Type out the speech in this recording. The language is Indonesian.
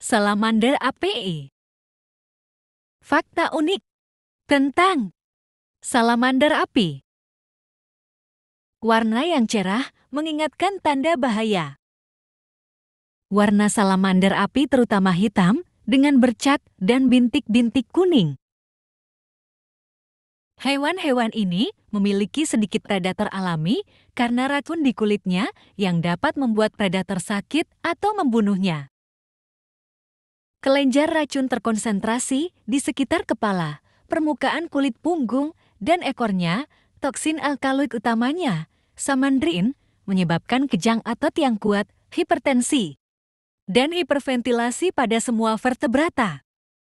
Salamander APE Fakta unik tentang salamander api. Warna yang cerah mengingatkan tanda bahaya. Warna salamander api terutama hitam dengan bercak dan bintik-bintik kuning. Hewan-hewan ini memiliki sedikit predator alami karena racun di kulitnya yang dapat membuat predator sakit atau membunuhnya kelenjar racun terkonsentrasi di sekitar kepala, permukaan kulit punggung, dan ekornya, toksin alkaloid utamanya, samandrin, menyebabkan kejang otot yang kuat, hipertensi, dan hiperventilasi pada semua vertebrata.